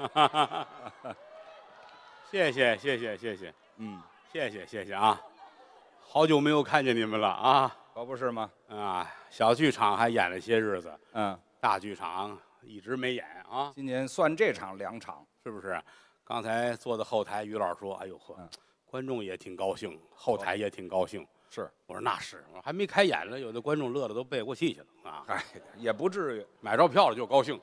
谢谢谢谢谢谢，嗯，谢谢谢谢啊，好久没有看见你们了啊，可不是吗？啊，小剧场还演了些日子，嗯，大剧场一直没演啊。今年算这场两场，是不是？刚才坐在后台，于老师说：“哎呦呵，观众也挺高兴，后台也挺高兴。”是，我说那是，我还没开演呢，有的观众乐的都背过气去了啊。哎，也不至于买着票了就高兴，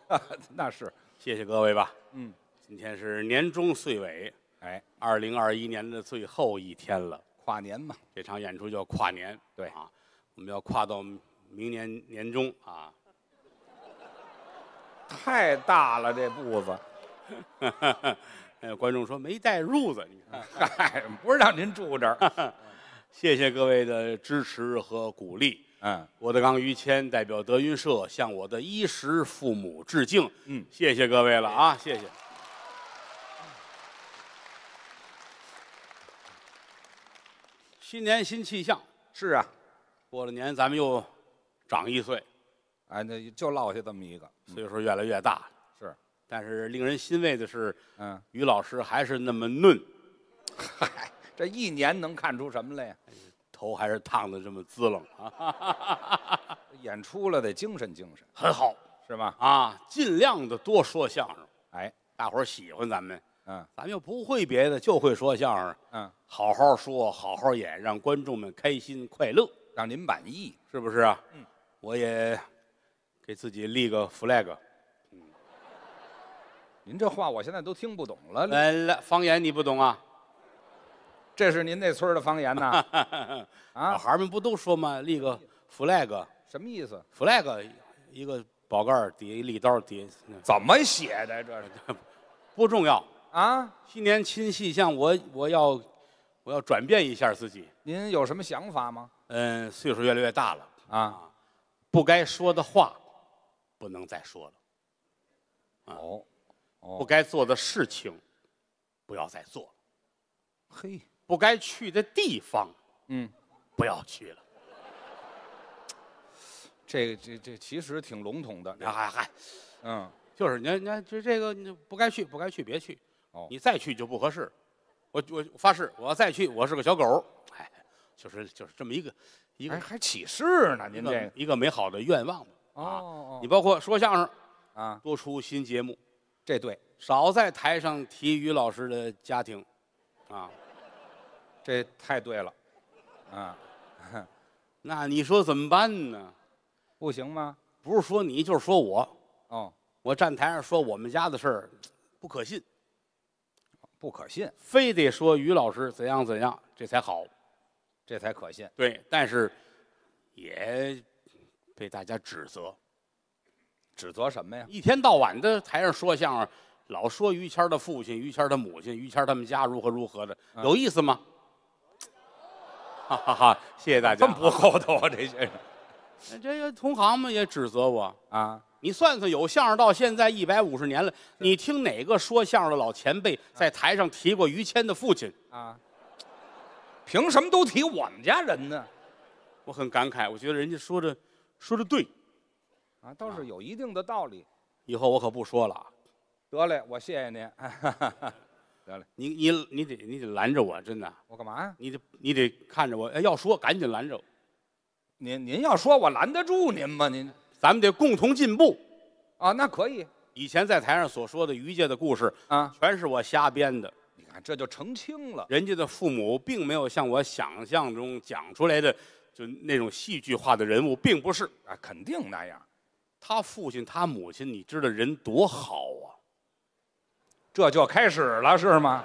那是。谢谢各位吧。嗯，今天是年终岁尾，哎，二零二一年的最后一天了，跨年嘛，这场演出叫跨年，对啊，我们要跨到明年年中啊。太大了这步子，观众说没带褥子，你看，嗨，不是让您住这儿。谢谢各位的支持和鼓励。嗯，郭德纲、于谦代表德云社向我的衣食父母致敬。嗯，谢谢各位了啊，谢谢。新年新气象，是啊，过了年咱们又长一岁，哎，那就落下这么一个岁数越来越大。是，但是令人欣慰的是，嗯，于老师还是那么嫩。嗨，这一年能看出什么来呀？头还是烫的这么滋楞啊！演出了得精神精神，很好，是吧？啊，尽量的多说相声。哎，大伙儿喜欢咱们，嗯，咱们又不会别的，就会说相声，嗯，好好说，好好演，让观众们开心快乐，让您满意，是不是啊？嗯，我也给自己立个 flag。嗯，您这话我现在都听不懂了，来了方言你不懂啊？这是您那村的方言呐，啊，小孩们不都说吗？立个 flag，什么意思？flag，一个宝盖儿底下立刀底下怎么写的？这是 不重要啊。新年新气象，我，我要我要转变一下自己。您有什么想法吗？嗯，岁数越来越大了啊，不该说的话不能再说了。哦，不该做的事情不要再做。嘿。不该去的地方，嗯，不要去了。这个这这其实挺笼统的，那还嗨，嗯，就是你你这这个你不该去，不该去别去，哦，你再去就不合适。我我发誓，我再去我是个小狗，哎，就是就是这么一个一个还起誓呢，您这一个美好的愿望吧，啊，你包括说相声啊，多出新节目，这对，少在台上提于老师的家庭，啊。这太对了，啊，那你说怎么办呢？不行吗？不是说你，就是说我。哦，我站台上说我们家的事儿，不可信，不可信，非得说于老师怎样怎样，这才好，这才可信。对，但是也被大家指责，指责什么呀？一天到晚的台上说相声，老说于谦的父亲、于谦的母亲、于谦他们家如何如何的，有意思吗？哈哈哈！谢谢大家，这么不厚道啊！这些人。这个同行们也指责我啊！你算算，有相声到现在一百五十年了，你听哪个说相声的老前辈在台上提过于谦的父亲啊？凭什么都提我们家人呢？我很感慨，我觉得人家说的，说的对，啊，倒是有一定的道理。以后我可不说了啊！得嘞，我谢您。得了，你你你得你得拦着我，真的。我干嘛呀？你得你得看着我，要说赶紧拦着。您您要说，我拦得住您吗？您，咱们得共同进步啊。那可以。以前在台上所说的于家的故事啊，全是我瞎编的。你看这就澄清了。人家的父母并没有像我想象中讲出来的，就那种戏剧化的人物，并不是啊，肯定那样。他父亲他母亲，你知道人多好啊。这就开始了是吗？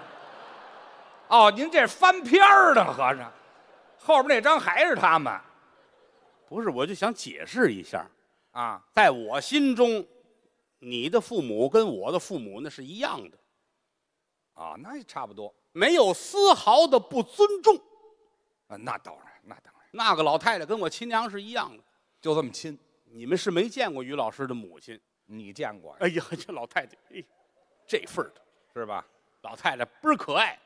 哦，您这翻篇儿了，合着，后边那张还是他们？不是，我就想解释一下，啊，在我心中，你的父母跟我的父母那是一样的，啊，那也差不多，没有丝毫的不尊重，啊，那当然，那当然，那个老太太跟我亲娘是一样的，就这么亲。你们是没见过于老师的母亲，你见过？哎呀，这老太太，这份儿的。是吧，老太太倍儿可爱，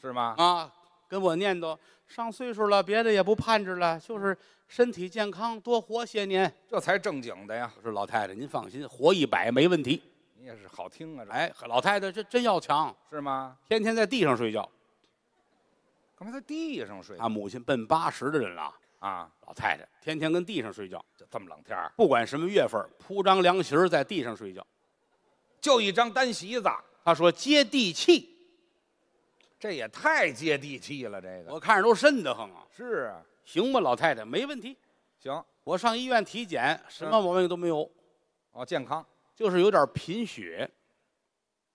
是吗？啊，跟我念叨上岁数了，别的也不盼着了，就是身体健康，多活些年，这才正经的呀。我说老太太，您放心，活一百没问题。你也是好听啊，哎，老太太这真要强，是吗？天天在地上睡觉。干嘛在地上睡？啊，母亲奔八十的人了啊，老太太天天跟地上睡觉，就这么冷天儿，不管什么月份，铺张凉席儿在地上睡觉，就一张单席子。他说：“接地气，这也太接地气了。这个我看着都瘆得慌啊。是啊，行吧，老太太没问题。行，我上医院体检，什么毛病都没有啊，健康，就是有点贫血。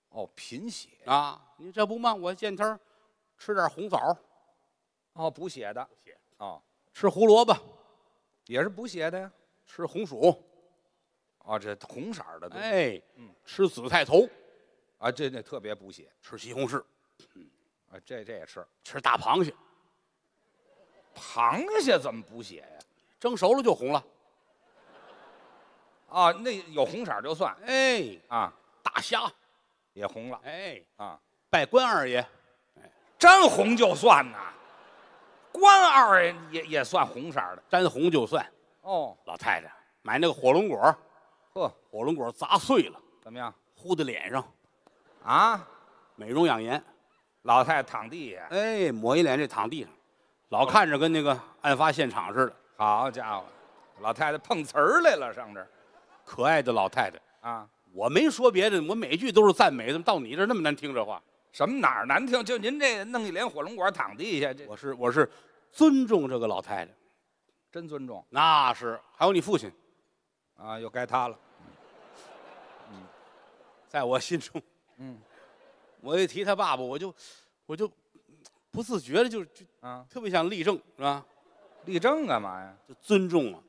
哦，贫血啊，你这不嘛，我见天儿吃点红枣，哦，补血的。补血啊，吃胡萝卜也是补血的呀。吃红薯，哦，这红色的对。哎，嗯，吃紫菜头。”啊，这这特别补血，吃西红柿，嗯，啊，这这也吃，吃大螃蟹，螃蟹怎么补血呀？蒸熟了就红了，啊，那有红色就算，哎，啊，大虾也红了，哎，啊，拜关二爷，沾红就算呐，关二爷也也算红色的，沾红就算。哦，老太太买那个火龙果，呵，火龙果砸碎了，怎么样？糊在脸上。啊，美容养颜，老太太躺地下，哎，抹一脸这躺地上，老看着跟那个案发现场似的。好家伙，老太太碰瓷儿来了，上这，可爱的老太太啊！我没说别的，我每句都是赞美。怎么到你这儿那么难听？这话什么哪儿难听？就您这弄一脸火龙果躺地下，这我是我是尊重这个老太太，真尊重。那是，还有你父亲，啊，又该他了。嗯，在我心中。嗯，我一提他爸爸，我就，我就，不自觉的就就啊，特别想立正，是吧？立正干嘛呀？就尊重啊。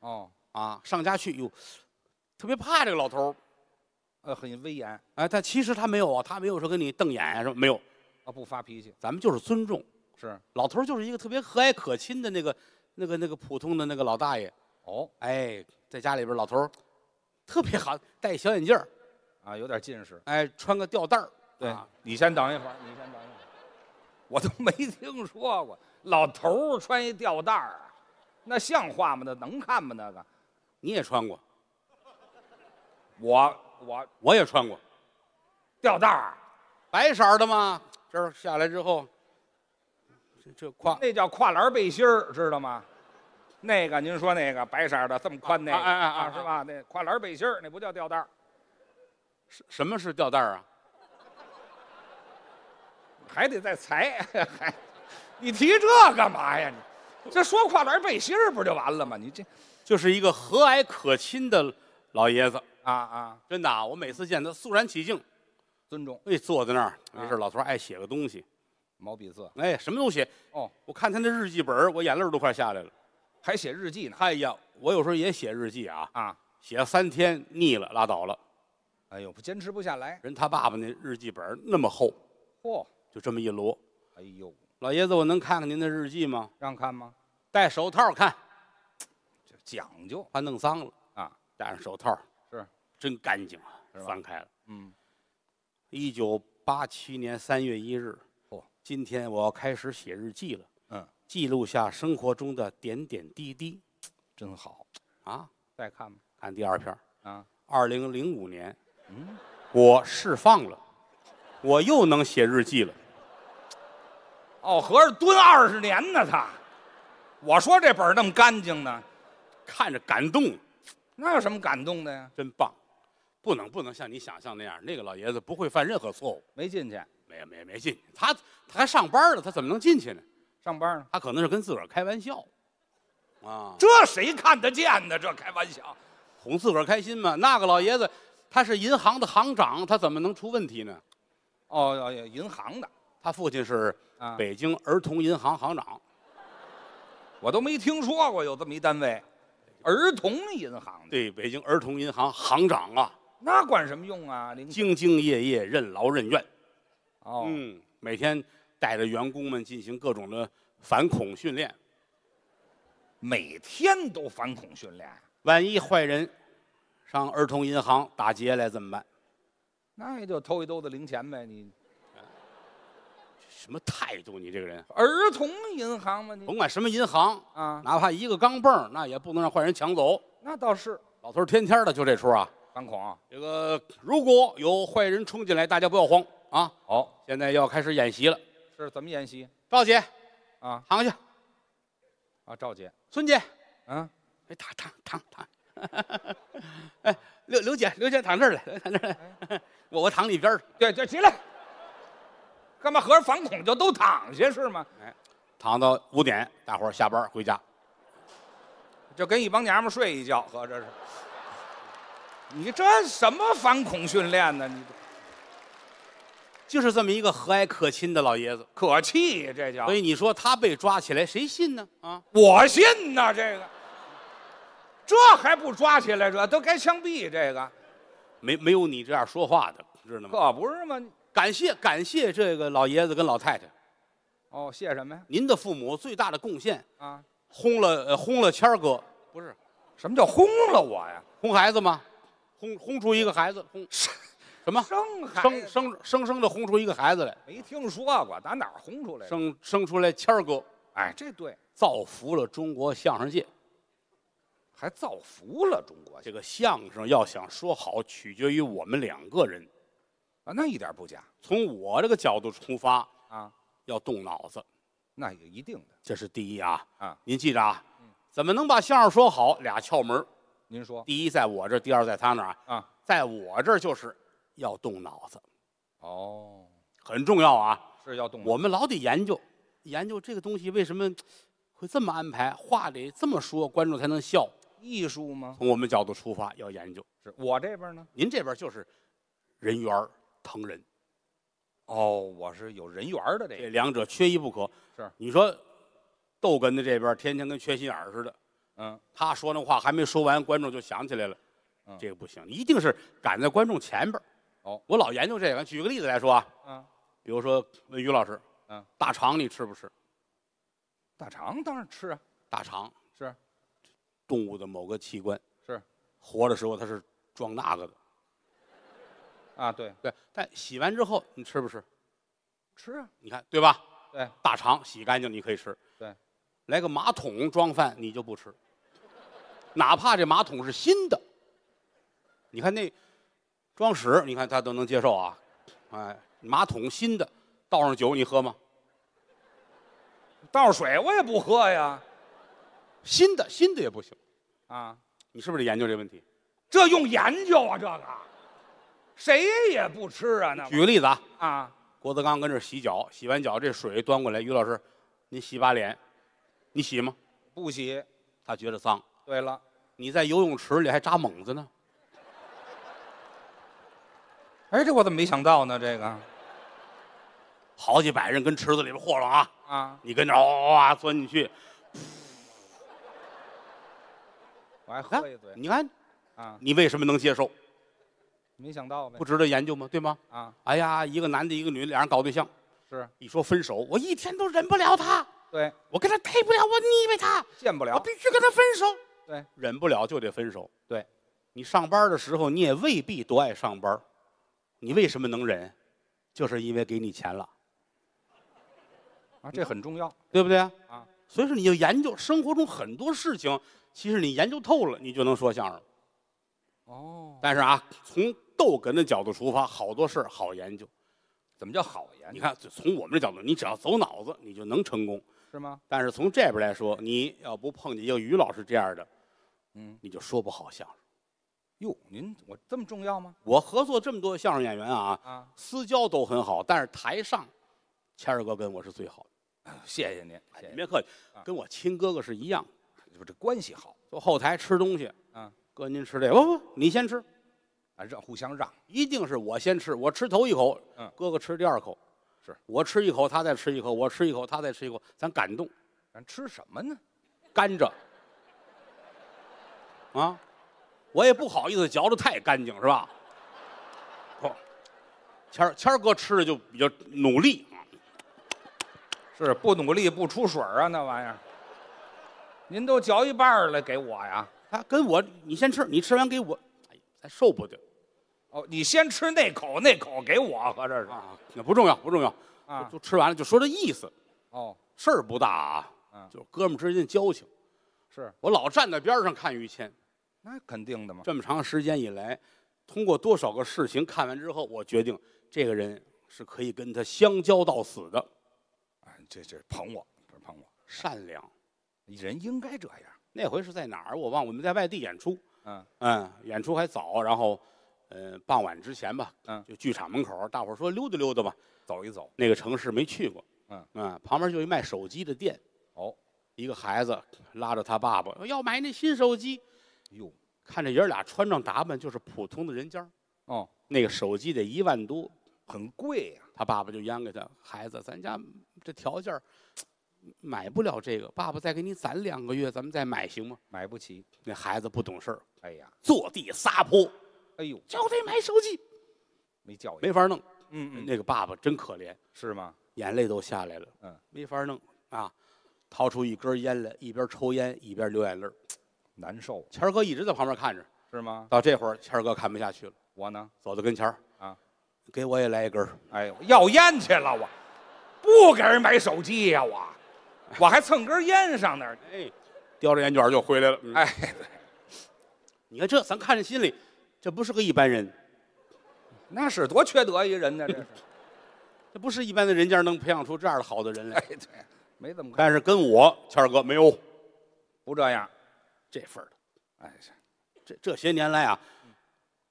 哦，啊，上家去，哟，特别怕这个老头儿，呃，很威严。哎，但其实他没有啊，他没有说跟你瞪眼，说没有，啊，不发脾气。咱们就是尊重，是。老头儿就是一个特别和蔼可亲的那个、那个、那个普通的那个老大爷。哦，哎，在家里边，老头儿特别好，戴小眼镜儿。啊，有点近视，哎，穿个吊带儿，对，你先等一会儿，你先等一会儿，我都没听说过，老头穿一吊带儿那像话吗？那能看吗？那个，你也穿过，我我我也穿过，吊带儿，白色的吗？这下来之后，这这跨那叫跨栏背心儿，知道吗？那个，您说那个白色的这么宽的，啊啊啊，是吧？那跨栏背心儿，那不叫吊带儿。什什么是吊带儿啊？还得再裁，还你提这干嘛呀？你这说跨栏背心儿不就完了吗？你这就是一个和蔼可亲的老爷子啊啊！真的啊，我每次见他肃然起敬，尊重。哎，坐在那儿没事，老头儿爱写个东西，毛笔字。哎，什么东西？哦，我看他那日记本我眼泪都快下来了，还写日记呢。嗨呀，我有时候也写日记啊啊，写了三天腻了，拉倒了。哎呦，不坚持不下来。人他爸爸那日记本那么厚，嚯，就这么一摞。哎呦，老爷子，我能看看您的日记吗？让看吗？戴手套看，讲究，怕弄脏了啊。戴上手套，是，真干净啊。翻开了，嗯，一九八七年三月一日，哦，今天我要开始写日记了。嗯，记录下生活中的点点滴滴，真好啊。再看吧，看第二篇。啊，二零零五年。我释放了，我又能写日记了。哦，合着蹲二十年呢，他。我说这本那么干净呢，看着感动。那有什么感动的呀？真棒，不能不能像你想象那样。那个老爷子不会犯任何错误。没进去？没没没进去。他他还上班呢，他怎么能进去呢？上班呢？他可能是跟自个儿开玩笑。啊，这谁看得见呢？这开玩笑，哄自个儿开心嘛。那个老爷子。他是银行的行长，他怎么能出问题呢？哦，银行的，他父亲是北京儿童银行行长，我都没听说过有这么一单位，儿童银行。对，北京儿童银行行长啊，那管什么用啊？兢兢业业，任劳任怨。哦，嗯，每天带着员工们进行各种的反恐训练，每天都反恐训练，万一坏人。上儿童银行打劫来怎么办？那也就偷一兜子零钱呗，你什么态度？你这个人，儿童银行吗？你甭管什么银行啊，哪怕一个钢镚，那也不能让坏人抢走。那倒是，老头儿天天的就这出啊，反恐啊。这个如果有坏人冲进来，大家不要慌啊。好，现在要开始演习了。是怎么演习？赵姐啊，躺下。啊，赵姐，孙姐嗯，哎，打，躺躺躺。哎，刘刘姐，刘姐躺这儿来，躺这儿来，我我躺里边儿。对对，起来。干嘛合着反恐就都躺下是吗？哎，躺到五点，大伙儿下班回家，就跟一帮娘们儿睡一觉，合着是？你这什么反恐训练呢？你就是这么一个和蔼可亲的老爷子，可气这叫。所以你说他被抓起来，谁信呢？啊，我信呐，这个。这还不抓起来？这都该枪毙！这个，没没有你这样说话的，知道吗？可不是吗？感谢感谢这个老爷子跟老太太，哦，谢什么呀？您的父母最大的贡献啊！轰了轰了，谦儿哥不是，什么叫轰了我呀？轰孩子吗？轰轰出一个孩子，轰什么生子生生生生的轰出一个孩子来？没听说过，打哪儿轰出来？生生出来谦儿哥，哎，这对，造福了中国相声界。还造福了中国。这个相声要想说好，取决于我们两个人，啊，那一点不假。从我这个角度出发啊，要动脑子，那也一定的。这是第一啊啊！您记着啊，怎么能把相声说好？俩窍门，您说，第一在我这儿，第二在他那儿啊。在我这儿就是要动脑子，哦，很重要啊，是要动。我们老得研究研究这个东西为什么会这么安排，话得这么说，观众才能笑。艺术吗？从我们角度出发，要研究。是我这边呢？您这边就是人缘疼人。哦，我是有人缘的。这这两者缺一不可。是，你说逗哏的这边天天跟缺心眼似的。嗯，他说那话还没说完，观众就想起来了。这个不行，一定是赶在观众前边儿。哦，我老研究这个。举个例子来说啊，嗯，比如说问于老师，嗯，大肠你吃不吃？大肠当然吃啊。大肠是。动物的某个器官是活的时候，它是装那个的啊，对对，但洗完之后你吃不吃？吃啊，你看对吧？对，大肠洗干净你可以吃，对，来个马桶装饭你就不吃，哪怕这马桶是新的。你看那装屎，你看他都能接受啊，哎，马桶新的，倒上酒你喝吗？倒上水我也不喝呀。新的新的也不行，啊，你是不是得研究这问题？这用研究啊，这个谁也不吃啊。那举个例子啊，啊，郭德纲跟这洗脚，洗完脚这水端过来，于老师，您洗把脸，你洗吗？不洗，他觉得脏。对了，你在游泳池里还扎猛子呢。哎，这我怎么没想到呢？这个好几百人跟池子里边霍了啊。啊，你跟着哇哇钻进去。你看，你看，啊，你为什么能接受？没想到呗，不值得研究吗？对吗？啊，哎呀，一个男的，一个女的，俩人搞对象，是，一说分手，我一天都忍不了他，对我跟他配不了，我腻歪他，见不了，我必须跟他分手，对，忍不了就得分手，对，你上班的时候你也未必多爱上班，你为什么能忍？就是因为给你钱了，啊，这很重要，对不对？啊，所以说你就研究生活中很多事情。其实你研究透了，你就能说相声。哦。但是啊，从逗哏的角度出发，好多事儿好研究。怎么叫好研？究？你看，从我们的角度，你只要走脑子，你就能成功。是吗？但是从这边来说，你要不碰见一个于老师这样的，嗯，你就说不好相声。哟，您我这么重要吗？我合作这么多相声演员啊，啊，私交都很好，但是台上，谦儿哥跟我是最好的。谢谢您，您别客气，跟我亲哥哥是一样。这关系好，坐后台吃东西。嗯，哥您吃这个不不，你先吃，让互相让，一定是我先吃，我吃头一口，嗯，哥哥吃第二口，是我吃一口，他再吃一口，我吃一口，他再吃一口，咱感动。咱吃什么呢？甘蔗。啊，我也不好意思嚼得太干净，是吧？谦儿，谦儿哥吃的就比较努力，是不努力不出水儿啊，那玩意儿。您都嚼一半儿了，给我呀！啊，跟我，你先吃，你吃完给我。哎，咱受不得。哦，你先吃那口，那口给我。合着是，那不重要，不重要。啊，就吃完了，就说这意思。哦，事儿不大啊。嗯，就哥们之间交情。是我老站在边儿上看于谦，那肯定的嘛。这么长时间以来，通过多少个事情看完之后，我决定这个人是可以跟他相交到死的。啊，这这捧我，这捧我，善良。人应该这样。那回是在哪儿？我忘我们在外地演出，嗯嗯，演出还早，然后，呃，傍晚之前吧，嗯，就剧场门口，大伙儿说溜达溜达吧，走一走。那个城市没去过，嗯嗯，旁边就一卖手机的店，哦，一个孩子拉着他爸爸要买那新手机，哟，看这爷俩穿着打扮就是普通的人家，哦，那个手机得一万多，很贵呀。他爸爸就央给他孩子，咱家这条件。买不了这个，爸爸再给你攒两个月，咱们再买，行吗？买不起，那孩子不懂事儿，哎呀，坐地撒泼，哎呦，就得买手机，没教育，没法弄。嗯嗯，那个爸爸真可怜，是吗？眼泪都下来了。嗯，没法弄啊，掏出一根烟来，一边抽烟一边流眼泪，难受。谦哥一直在旁边看着，是吗？到这会儿，谦哥看不下去了，我呢，走到跟前儿啊，给我也来一根儿。哎呦，要烟去了，我不给人买手机呀，我。我还蹭根烟上那儿，哎，叼着烟卷就回来了。哎，你看这咱看着心里，这不是个一般人，那是多缺德一个人呢！这是，这不是一般的人家能培养出这样的好的人来？哎，对，没怎么。但是跟我谦儿哥没有，不这样，这份儿的。哎，这这些年来啊，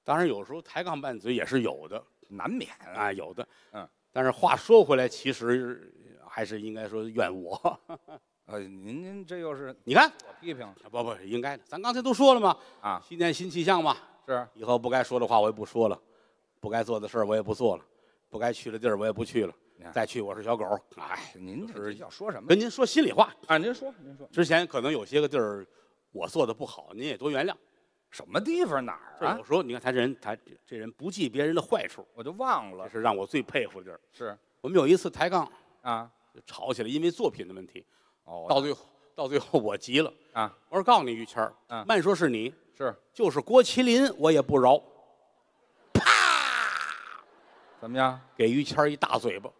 当然有时候抬杠拌嘴也是有的，难免啊，有的。嗯，但是话说回来，其实。还是应该说怨我，呃，您您这又是？你看我批评了，不不，应该的。咱刚才都说了嘛，啊，新年新气象嘛，是。以后不该说的话我也不说了，不该做的事儿我也不做了，不该去的地儿我也不去了。再去我是小狗。哎，您这是要说什么？跟您说心里话。啊，您说，您说。之前可能有些个地儿，我做的不好，您也多原谅。什么地方哪儿啊？我说，你看他这人，他这人不记别人的坏处，我就忘了。是让我最佩服的地儿。是我们有一次抬杠啊。吵起来，因为作品的问题，哦，到最后，到最后我急了啊！我说：“告诉你于谦儿，慢说是你，是就是郭麒麟，我也不饶。”啪！怎么样？给于谦一大嘴巴。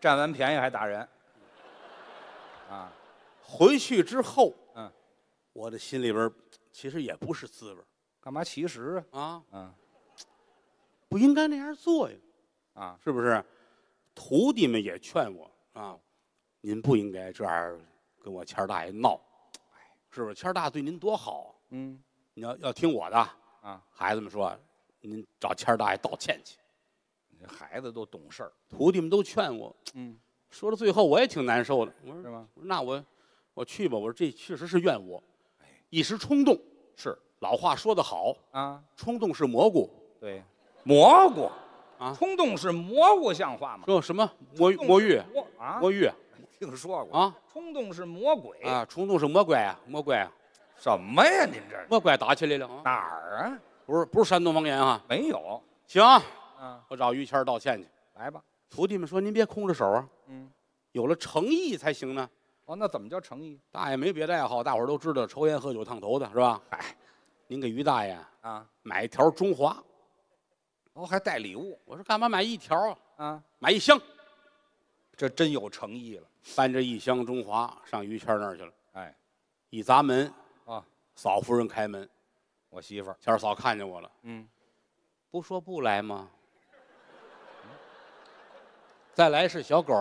占完便宜还打人，啊！回去之后，嗯，我的心里边其实也不是滋味干嘛？其实啊，嗯，不应该那样做呀，啊，是不是？徒弟们也劝我啊，您不应该这样跟我谦儿大爷闹，是不是？谦儿大对您多好，嗯，你要要听我的啊。孩子们说，您找谦儿大爷道歉去。孩子都懂事儿，徒弟们都劝我，嗯，说到最后我也挺难受的，是吧？我说那我我去吧。我说这确实是怨我，一时冲动。是老话说得好啊，冲动是蘑菇。对，蘑菇。啊，冲动是蘑菇，像话吗？动什么魔魔芋？啊，魔芋，听说过啊？冲动是魔鬼啊！冲动是魔鬼啊！魔怪啊！什么呀？您这魔怪打起来了啊？哪儿啊？不是，不是山东方言啊？没有。行，嗯，我找于谦儿道歉去。来吧，徒弟们说您别空着手啊，嗯，有了诚意才行呢。哦，那怎么叫诚意？大爷没别的爱好，大伙儿都知道，抽烟喝酒烫头的是吧？嗨，您给于大爷啊买一条中华。我还带礼物，我说干嘛买一条啊？嗯，买一箱，这真有诚意了。搬着一箱中华上于谦那儿去了。哎，一砸门啊，嫂夫人开门，我媳妇儿谦儿嫂看见我了。嗯，不说不来吗？再来是小狗。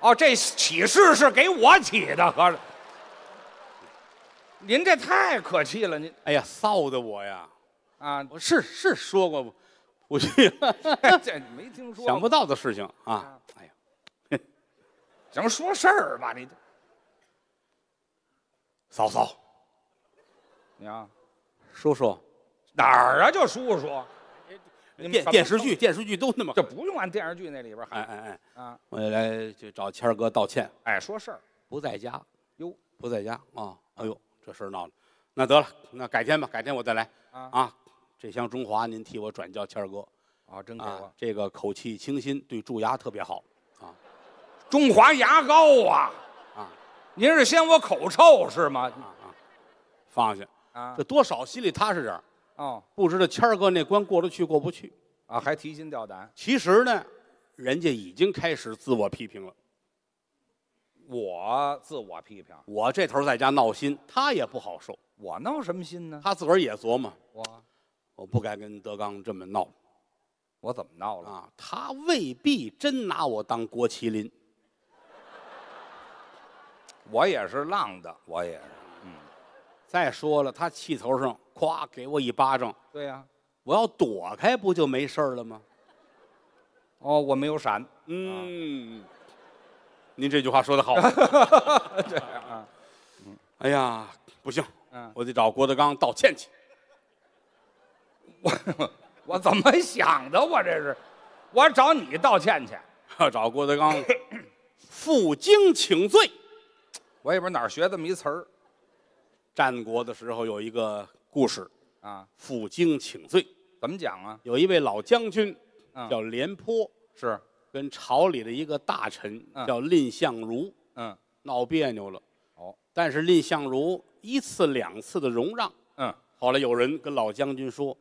哦，这启示是给我起的，合着。您这太可气了，您哎呀臊的我呀。啊，我是是说过不去了，这没听说。想不到的事情啊！哎呀，行，说事儿吧你。嫂嫂，娘，叔叔，哪儿啊？就叔叔，电电视剧电视剧都那么这不用按电视剧那里边喊。哎哎哎啊！我来去找谦儿哥道歉。哎，说事儿，不在家。哟，不在家啊？哎呦，这事儿闹了。那得了，那改天吧，改天我再来。啊。这箱中华，您替我转交谦儿哥啊！真好，这个口气清新，对蛀牙特别好啊！中华牙膏啊！啊，您是嫌我口臭是吗？啊，放下啊！这多少心里踏实点儿哦。不知道谦儿哥那关过得去过不去啊？还提心吊胆。其实呢，人家已经开始自我批评了。我自我批评，我这头在家闹心，他也不好受。我闹什么心呢？他自个儿也琢磨我。我不该跟德刚这么闹，我怎么闹了啊？他未必真拿我当郭麒麟，我也是浪的，我也是。嗯，再说了，他气头上咵给我一巴掌，对呀，我要躲开不就没事了吗？哦，我没有闪，嗯，您这句话说的好。哎呀，不行，我得找郭德纲道歉去。我 我怎么想的？我这是，我找你道歉去，找郭德纲，负荆请罪。我也不知道哪儿学这么一词儿。战国的时候有一个故事啊，负荆请罪怎么讲啊？有一位老将军叫廉颇，是跟朝里的一个大臣叫蔺相如，嗯，闹别扭了。哦，但是蔺相如一次两次的容让，嗯，后来有人跟老将军说。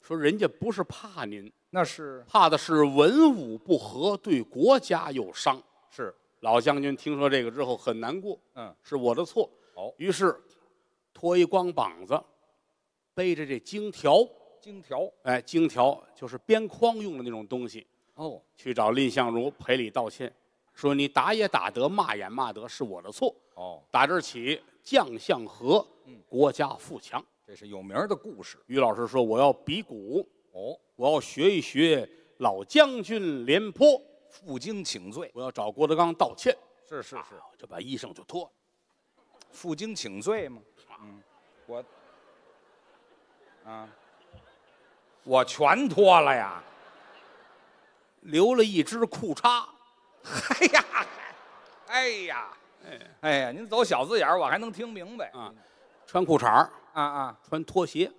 说人家不是怕您，那是怕的是文武不和，对国家有伤。是老将军听说这个之后很难过，嗯，是我的错。哦，于是脱一光膀子，背着这金条，金条，哎，金条就是边框用的那种东西。哦，去找蔺相如赔礼道歉，说你打也打得，骂也骂得，是我的错。哦，打这起将相和，嗯，国家富强。这是有名的故事。于老师说：“我要比武哦，我要学一学老将军廉颇负荆请罪。我要找郭德纲道歉。”是是是，就把衣裳就脱，负荆请罪嘛。嗯，我，啊，我全脱了呀，留了一只裤衩。哎呀，哎呀，哎呀，您走小字眼我还能听明白啊。穿裤衩啊啊，穿拖鞋，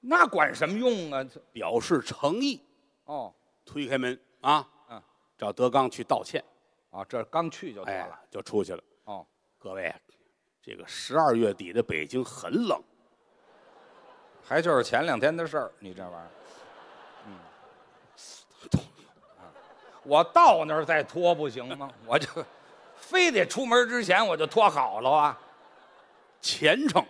那管什么用啊？表示诚意哦。推开门啊，嗯，找德刚去道歉啊。这刚去就得了，就出去了。哦，各位，这个十二月底的北京很冷，还就是前两天的事儿。你这玩意儿，嗯，我到那儿再脱不行吗？我就非得出门之前我就脱好了啊。虔诚，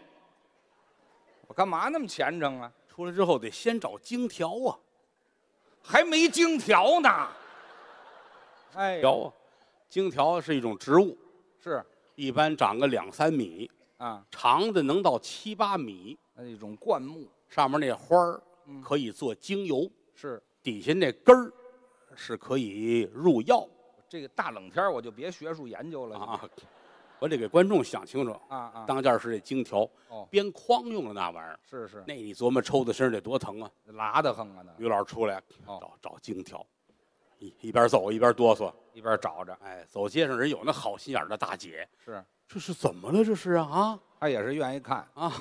我干嘛那么虔诚啊？出来之后得先找荆条啊，还没荆条呢。哎，呦，荆条是一种植物，是一般长个两三米啊，长的能到七八米，那一种灌木，上面那花儿可以做精油，是底下那根儿是可以入药。这个大冷天我就别学术研究了。我得给观众想清楚啊啊！当件儿是这金条，哦，编筐用的那玩意儿，是是。那你琢磨抽的身上得多疼啊！拉的很啊！于老师出来，找找金条，一一边走一边哆嗦，一边找着。哎，走街上人有那好心眼的大姐，是，这是怎么了？这是啊啊！他也是愿意看啊。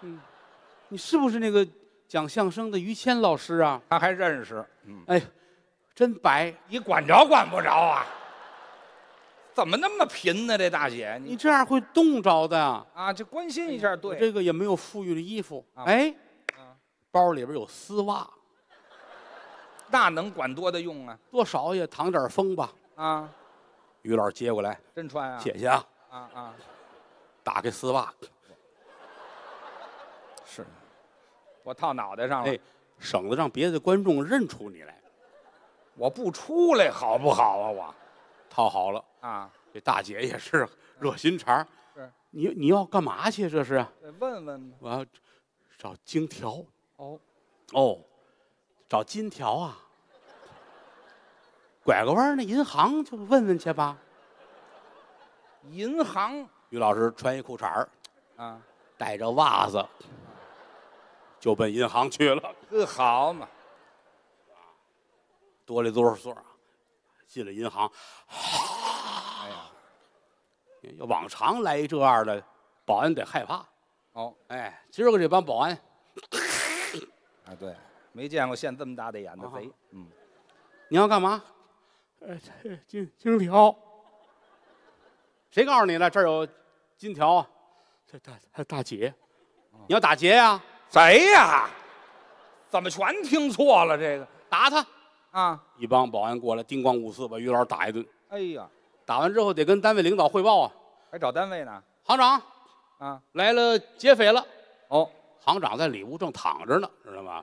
嗯，你是不是那个讲相声的于谦老师啊？他还认识，嗯，哎，真白，你管着管不着啊？怎么那么贫呢，这大姐？你这样会冻着的啊！啊，就关心一下。对，这个也没有富裕的衣服。哎，包里边有丝袜，那能管多的用啊？多少也挡点风吧。啊，于老师接过来，真穿啊？谢谢啊。啊啊，打开丝袜。是，我套脑袋上了。哎，省得让别的观众认出你来。我不出来，好不好啊？我。套好了啊！这大姐也是热心肠儿。是，你你要干嘛去？这是问问呢。我要找金条哦，哦，找金条啊。拐个弯那银行就问问去吧。银行。于老师穿一裤衩儿，啊，带着袜子，就奔银行去了。这好嘛，多了多少岁进了银行，哎呀，往常来这样的保安得害怕，哦，哎，今儿个这帮保安，啊对，没见过现这么大的眼的贼，嗯，你要干嘛？呃，金金条。谁告诉你了这儿有金条啊？大大大姐，你要打劫呀？贼呀？怎么全听错了这个？打他！啊！一帮保安过来，叮咣五四，把于老师打一顿。哎呀，打完之后得跟单位领导汇报啊，还找单位呢。行长，啊，来了劫匪了。哦，行长在里屋正躺着呢，知道吗？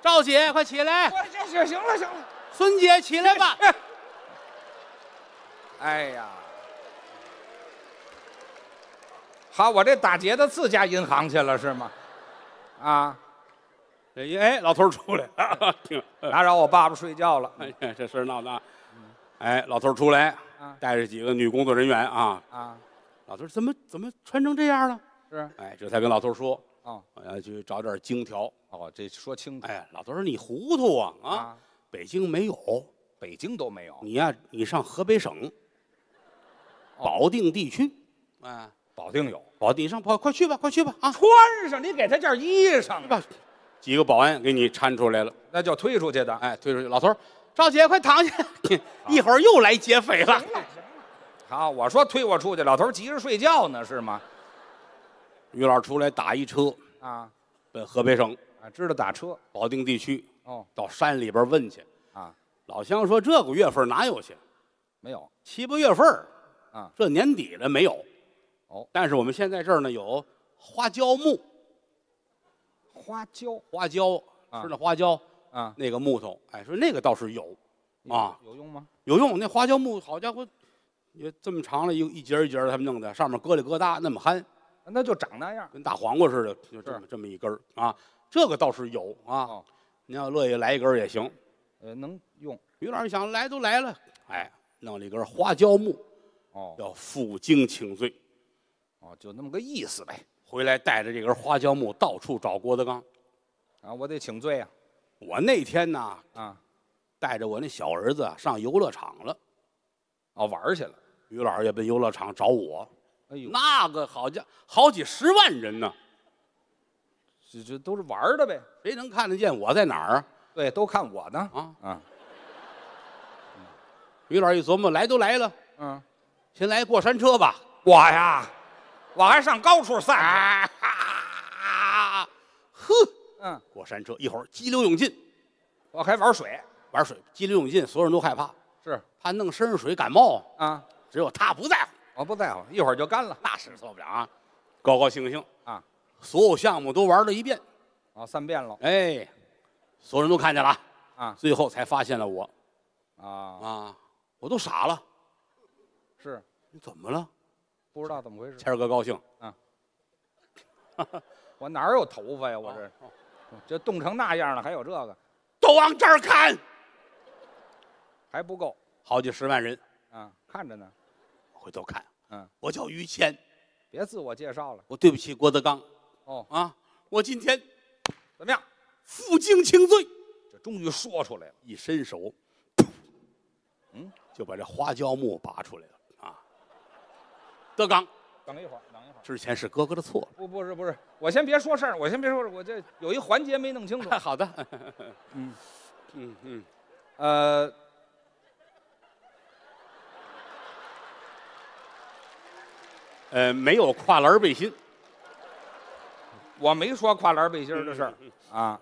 赵姐，快起来！快，行行了，行了。孙姐，起来吧。哎呀，好，我这打劫的自家银行去了是吗？啊。哎，老头儿出来，打扰我爸爸睡觉了。哎，这事闹的。哎，老头儿出来，带着几个女工作人员啊。啊，老头儿怎么怎么穿成这样了？是。哎，这才跟老头儿说，啊，我要去找点儿金条。哦，这说清楚。哎，老头儿，你糊涂啊！啊，北京没有，北京都没有。你呀，你上河北省保定地区，啊，保定有。保定，你上跑快去吧，快去吧，啊！穿上，你给他件衣裳吧。几个保安给你搀出来了，那叫推出去的。哎，推出去，老头儿，赵姐，快躺下，一会儿又来劫匪了。好，我说推我出去，老头急着睡觉呢，是吗？于老出来打一车啊，奔河北省啊，知道打车，保定地区哦，到山里边问去啊。老乡说这个月份哪有去？没有，七八月份啊，这年底了没有？哦，但是我们现在这儿呢有花椒木。花椒，花椒，吃那花椒，啊，那个木头，哎，说那个倒是有，啊，有用吗？有用，那花椒木，好家伙，也这么长了一一节一节的，他们弄的，上面疙里疙瘩那么憨，那就长那样，跟大黄瓜似的，就这么这么一根儿啊。这个倒是有啊，您要乐意来一根儿也行，呃，能用。于老师想来都来了，哎，弄了一根花椒木，哦，要负荆请罪，哦，就那么个意思呗。回来带着这根花椒木到处找郭德纲，啊，我得请罪啊！我那天呢，啊，带着我那小儿子上游乐场了，啊，玩去了。于老师也奔游乐场找我，哎呦，那个好家好几十万人呢，这这都是玩的呗，谁能看得见我在哪儿啊？对，都看我呢，啊啊。于老师一琢磨，来都来了，嗯，先来过山车吧，我呀。我还上高处散，哈，呵，嗯，过山车，一会儿激流勇进，我还玩水，玩水，激流勇进，所有人都害怕，是怕弄身上水感冒，啊，只有他不在乎，我不在乎，一会儿就干了，那是错不了啊，高高兴兴啊，所有项目都玩了一遍，啊，三遍了，哎，所有人都看见了，啊，最后才发现了我，啊啊，我都傻了，是，你怎么了？不知道怎么回事，谦儿哥高兴。啊。我哪有头发呀？我这，这冻成那样了，还有这个，都往这儿看。还不够，好几十万人。啊，看着呢。回头看。嗯，我叫于谦。别自我介绍了。我对不起郭德纲。哦啊，我今天怎么样？负荆请罪。这终于说出来了。一伸手，嗯，就把这花椒木拔出来了。德刚，等一会儿，等一会儿。之前是哥哥的错。不，不是，不是。我先别说事儿，我先别说。我这有一环节没弄清楚。好的，嗯，嗯嗯，呃，呃，没有跨栏背心。我没说跨栏背心的事儿啊。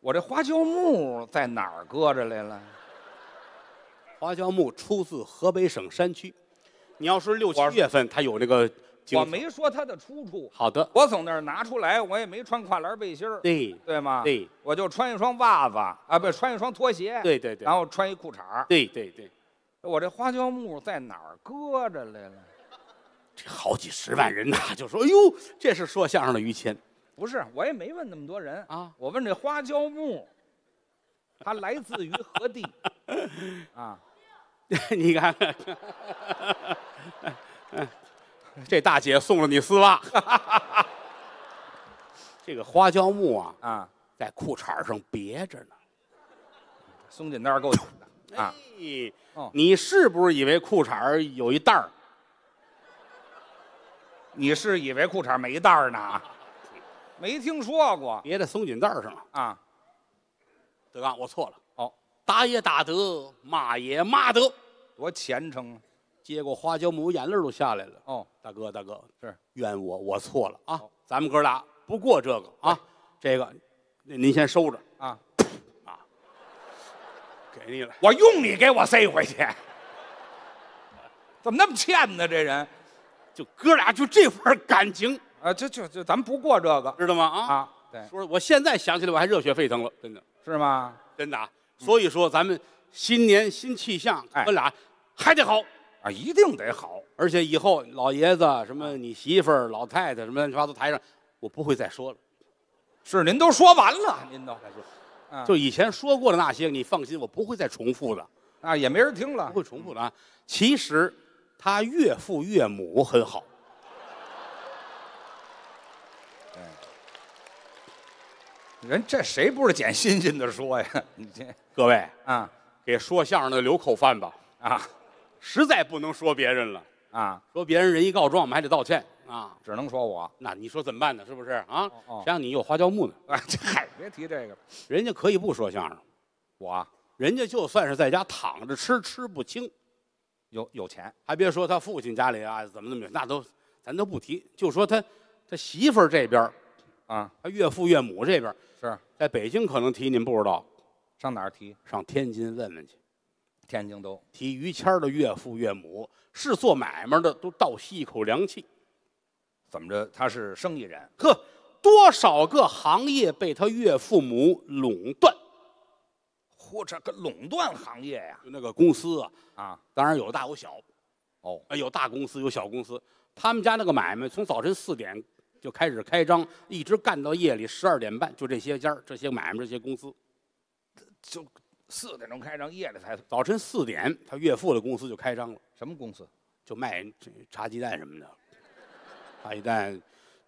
我这花椒木在哪儿搁着来了？花椒木出自河北省山区。你要说六七月份，他有这个。我没说他的出处。好的。我从那儿拿出来，我也没穿跨栏背心儿，对对吗？对，我就穿一双袜子啊，不穿一双拖鞋。对对对。然后穿一裤衩对对对。我这花椒木在哪儿搁着来了？这好几十万人呐，就说：“哎呦，这是说相声的于谦。”不是，我也没问那么多人啊。我问这花椒木，它来自于何地 啊？你看，看，这大姐送了你丝袜，这个花椒木啊，啊，在裤衩上别着呢，松紧带够紧的啊。你是不是以为裤衩有一带儿？你是以为裤衩没带儿呢？没听说过，别在松紧带上啊。德刚，我错了。打也打得，骂也骂得，多虔诚啊！接过花椒母眼泪都下来了。哦，大哥，大哥，是怨我，我错了啊！咱们哥俩不过这个啊，这个，那您先收着啊。啊，给你了，我用你给我塞回去，怎么那么欠呢？这人，就哥俩就这份感情啊，就就就咱们不过这个，知道吗？啊啊，对。说我现在想起来我还热血沸腾了，真的是吗？真的。所以说，咱们新年新气象，哥俩还得好啊，一定得好。而且以后老爷子什么，你媳妇儿、老太太什么乱七八糟，台上我不会再说了。是您都说完了，您都再说，就以前说过的那些，你放心，我不会再重复了啊，也没人听了，不会重复的。其实他岳父岳母很好。人这谁不是捡新鲜的说呀？你这各位啊，给说相声的留口饭吧啊！实在不能说别人了啊，说别人人一告状，我们还得道歉啊，只能说我。那你说怎么办呢？是不是啊？谁让你有花椒木呢？哎，嗨，别提这个了。人家可以不说相声，我人家就算是在家躺着吃吃不清，有有钱还别说他父亲家里啊怎么怎么那都咱都不提，就说他他媳妇儿这边啊，他岳父岳母这边。是在北京可能提您不知道，上哪儿提？上天津问问去，天津都提于谦的岳父岳母是做买卖的，都倒吸一口凉气。怎么着？他是生意人。呵，多少个行业被他岳父母垄断，或者个垄断行业呀？就那个公司啊，啊，当然有大有小，哦，有大公司有小公司，他们家那个买卖从早晨四点。就开始开张，一直干到夜里十二点半，就这些家儿、这些买卖、这些公司，就四点钟开张，夜里才早晨四点，他岳父的公司就开张了。什么公司？就卖这茶鸡蛋什么的，茶鸡蛋、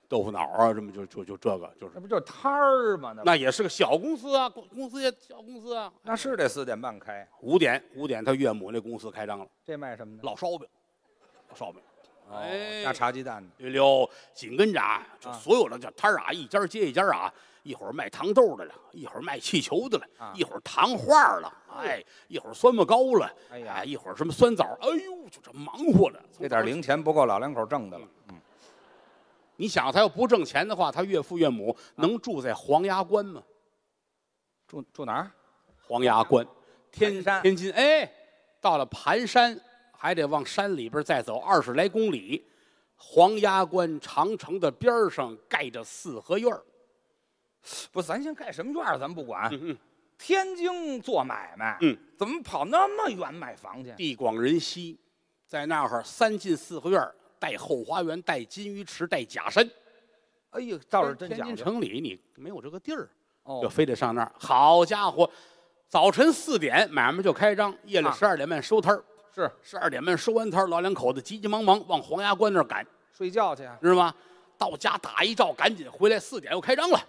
豆腐脑啊，这么就就就这个就是。那不就是摊儿吗？那那也是个小公司啊，公司也小公司啊，那是得四点半开，五点五点他岳母那公司开张了。这卖什么？老烧饼，老烧饼。哎，那茶鸡蛋呢？溜，紧跟着就所有的这摊儿啊，一家接一家啊，一会儿卖糖豆的了，一会儿卖气球的了，一会儿糖画了，哎，一会儿酸麻糕了，哎呀，一会儿什么酸枣，哎呦，就这忙活着，这点零钱不够老两口挣的了。嗯，你想他要不挣钱的话，他岳父岳母能住在黄崖关吗？住住哪儿？黄崖关，天山，天津。哎，到了盘山。还得往山里边再走二十来公里，黄崖关长城的边上盖着四合院不是，咱先盖什么院咱不管。嗯天津做买卖，嗯，怎么跑那么远买房去？地广人稀，在那儿三进四合院带后花园，带金鱼池，带假山。哎呀，倒是真。天津城里你没有这个地儿，哦，就非得上那儿。好家伙，早晨四点买卖就开张，夜里十二点半收摊儿。是十二点半收完摊，老两口子急急忙忙往黄崖关那儿赶，睡觉去，知道吗？到家打一照，赶紧回来，四点又开张了。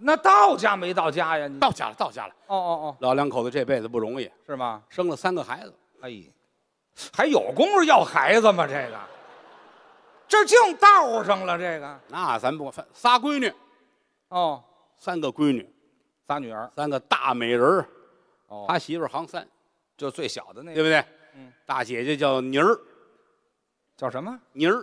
那到家没到家呀？到家了，到家了。哦哦哦，老两口子这辈子不容易，是吗？生了三个孩子，哎，还有工夫要孩子吗？这个，这净道上了这个。那咱不分仨闺女，哦，三个闺女，仨女儿，三个大美人儿，他媳妇儿行三。就最小的那个，对不对？嗯，大姐姐叫妮儿，叫什么？妮儿，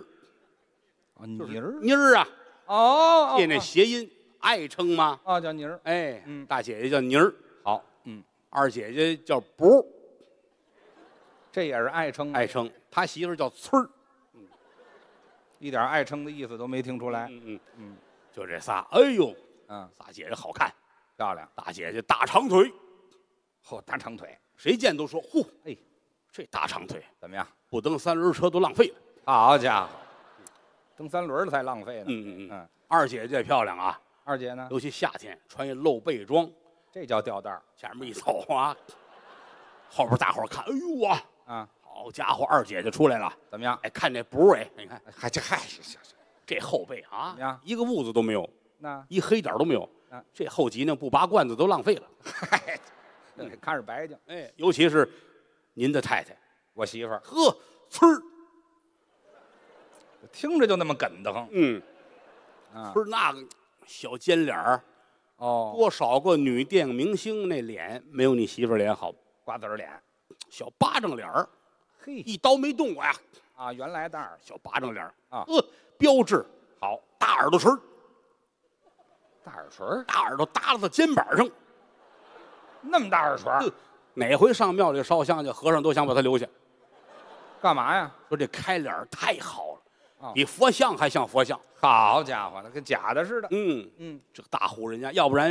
啊，妮儿，妮儿啊，哦，借那谐音爱称吗？啊，叫妮儿。哎，嗯，大姐姐叫妮儿，好，嗯，二姐姐叫不，这也是爱称，爱称。他媳妇叫村儿，嗯，一点爱称的意思都没听出来。嗯嗯嗯，就这仨，哎呦，嗯，大姐姐好看，漂亮，大姐姐大长腿，嚯，大长腿。谁见都说呼哎，这大长腿怎么样？不蹬三轮车都浪费了。好家伙，蹬三轮的才浪费呢。嗯嗯嗯二姐姐漂亮啊，二姐呢？尤其夏天穿一露背装，这叫吊带儿。前面一走啊，后边大伙儿看，哎呦啊啊！好家伙，二姐姐出来了，怎么样？哎，看这背，哎，你看，还这嗨，这后背啊，一个痦子都没有，那一黑点都没有这后脊梁不拔罐子都浪费了。嗨。看着白净，哎，尤其是您的太太，我媳妇儿，呵，村儿，听着就那么哏慌。嗯，村儿那个小尖脸儿，哦，多少个女电影明星那脸没有你媳妇儿脸好，瓜子儿脸，小巴掌脸儿，嘿，一刀没动过呀，啊，原来那儿小巴掌脸儿啊，呃，标志好，大耳朵垂，大耳垂，大耳朵耷拉在肩膀上。那么大耳垂哪回上庙里烧香去，和尚都想把他留下。干嘛呀？说这开脸太好了，比佛像还像佛像。好家伙，那跟假的似的。嗯嗯，这个大户人家，要不然，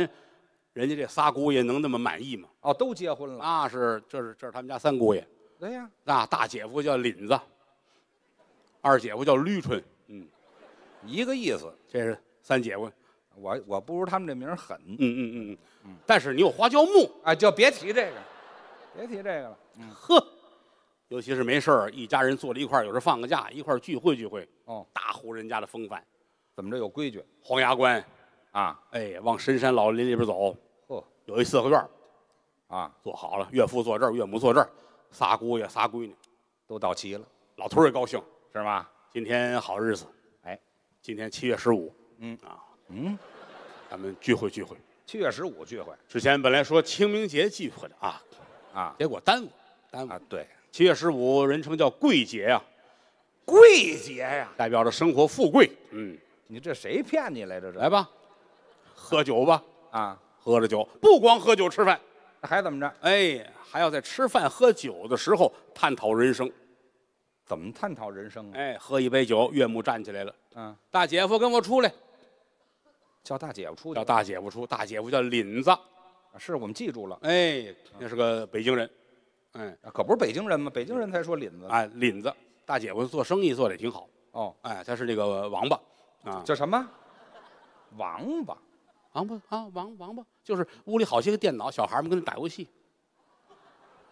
人家这仨姑爷能那么满意吗？哦，都结婚了。那是，这是，这是他们家三姑爷。对呀，那大姐夫叫林子，二姐夫叫绿春，嗯，一个意思。这是三姐夫。我我不如他们这名狠，嗯嗯嗯嗯，但是你有花椒木啊，就别提这个，别提这个了，呵，尤其是没事儿，一家人坐在一块儿，有时放个假，一块儿聚会聚会，哦，大户人家的风范，怎么着有规矩，黄崖关，啊，哎，往深山老林里边走，呵，有一四合院，啊，坐好了，岳父坐这儿，岳母坐这儿，仨姑爷仨闺女，都到齐了，老头儿也高兴，是吧？今天好日子，哎，今天七月十五，嗯啊。嗯，咱们聚会聚会，七月十五聚会。之前本来说清明节聚会的啊，啊，结果耽误，耽误啊。对，七月十五人称叫贵节呀，贵节呀，代表着生活富贵。嗯，你这谁骗你来着？来吧，喝酒吧。啊，喝着酒，不光喝酒吃饭，还怎么着？哎，还要在吃饭喝酒的时候探讨人生，怎么探讨人生啊？哎，喝一杯酒，岳母站起来了。嗯，大姐夫跟我出来。叫大姐夫出，叫大姐夫出，大姐夫叫林子，是我们记住了。哎，那是个北京人，哎，可不是北京人吗？北京人才说林子。哎，林子，大姐夫做生意做得挺好。哦，哎，他是那个王八，啊，叫什么？王八，王八啊，王王八，就是屋里好些个电脑，小孩们跟那打游戏，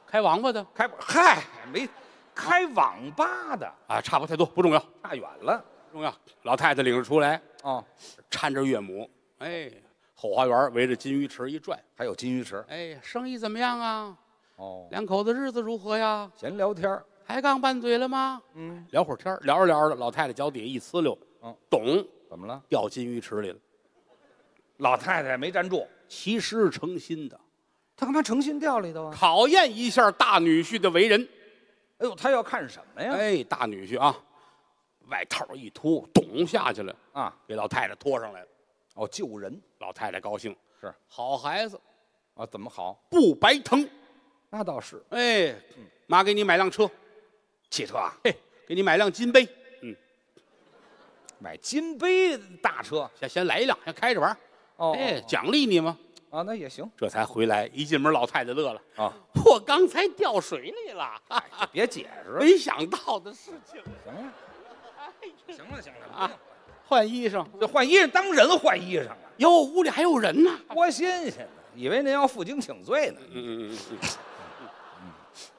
开王八的，开，嗨，没，开网吧的啊，差不太多，不重要，差远了，重要。老太太领着出来。哦，搀着岳母，哎，后花园围着金鱼池一转，还有金鱼池。哎，生意怎么样啊？哦，两口子日子如何呀？闲聊天还刚拌嘴了吗？嗯，聊会儿天聊着聊着，老太太脚底下一呲溜，嗯，懂？怎么了？掉金鱼池里了。老太太没站住，其实是诚心的，他干嘛诚心掉里头啊？考验一下大女婿的为人。哎呦，他要看什么呀？哎，大女婿啊。外套一脱，咚下去了啊！给老太太拖上来了，哦，救人！老太太高兴，是好孩子啊！怎么好不白疼？那倒是。哎，妈给你买辆车，汽车啊？嘿，给你买辆金杯，嗯，买金杯大车，先先来一辆，先开着玩儿。哦，哎，奖励你吗？啊，那也行。这才回来，一进门老太太乐了啊！我刚才掉水里了，别解释，没想到的事情。行呀。行了行了啊，换衣裳，这换衣裳当人换衣裳啊！哟，屋里还有人呢，多新鲜呢，以为您要负荆请罪呢。嗯嗯嗯嗯。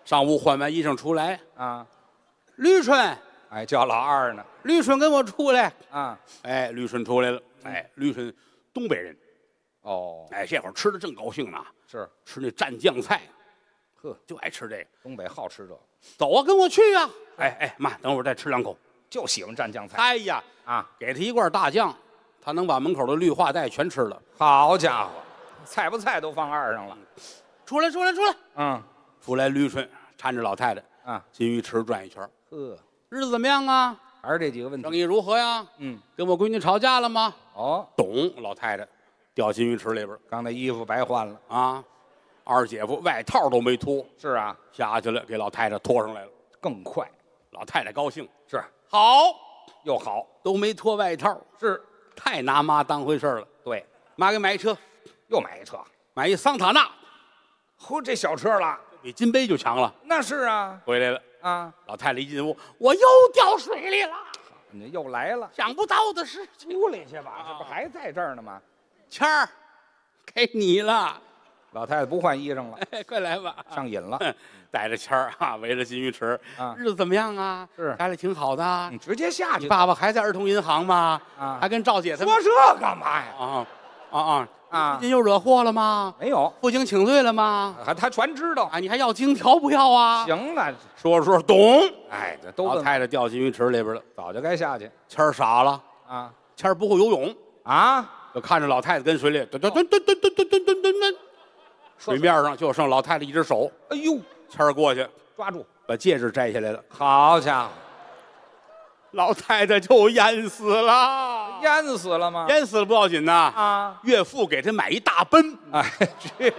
上午换完衣裳出来啊，绿春，哎，叫老二呢。绿春跟我出来啊，哎，绿春出来了，哎，绿春，东北人，哦，哎，这会儿吃的正高兴呢，是吃那蘸酱菜，呵，就爱吃这个，东北好吃这。个。走啊，跟我去啊。哎哎，妈，等会儿再吃两口。就喜欢蘸酱菜。哎呀啊！给他一罐大酱，他能把门口的绿化带全吃了。好家伙，菜不菜都放二上了。出来，出来，出来！嗯，出来。驴春搀着老太太啊，金鱼池转一圈。呵，日子怎么样啊？还是这几个问题。生意如何呀？嗯，跟我闺女吵架了吗？哦，懂。老太太掉金鱼池里边，刚才衣服白换了啊。二姐夫外套都没脱。是啊，下去了，给老太太拖上来了。更快。老太太高兴。是。好又好，都没脱外套，是太拿妈当回事了。对，妈给买一车，又买一车，买一桑塔纳，嚯，这小车了，比金杯就强了。那是啊，回来了啊，老太太一进屋，我又掉水里了，你又来了。想不到的是，屋里去吧，这不还在这儿呢吗？谦儿，给你了。老太太不换衣裳了，快来吧，上瘾了，带着谦儿啊，围着金鱼池啊，日子怎么样啊？是，待里挺好的。你直接下去。爸爸还在儿童银行吗？啊，还跟赵姐他们。说这干嘛呀？啊，啊啊啊！近又惹祸了吗？没有。负荆请罪了吗？还他全知道。啊，你还要金条不要啊？行了，说说懂。哎，都。老太太掉金鱼池里边了，早就该下去。谦儿傻了啊，谦儿不会游泳啊，就看着老太太跟水里。水面上就剩老太太一只手，哎呦，谦儿过去抓住，把戒指摘下来了，好家伙，老太太就淹死了，淹死了吗？淹死了不要紧呐，啊，岳父给她买一大奔，哎，这。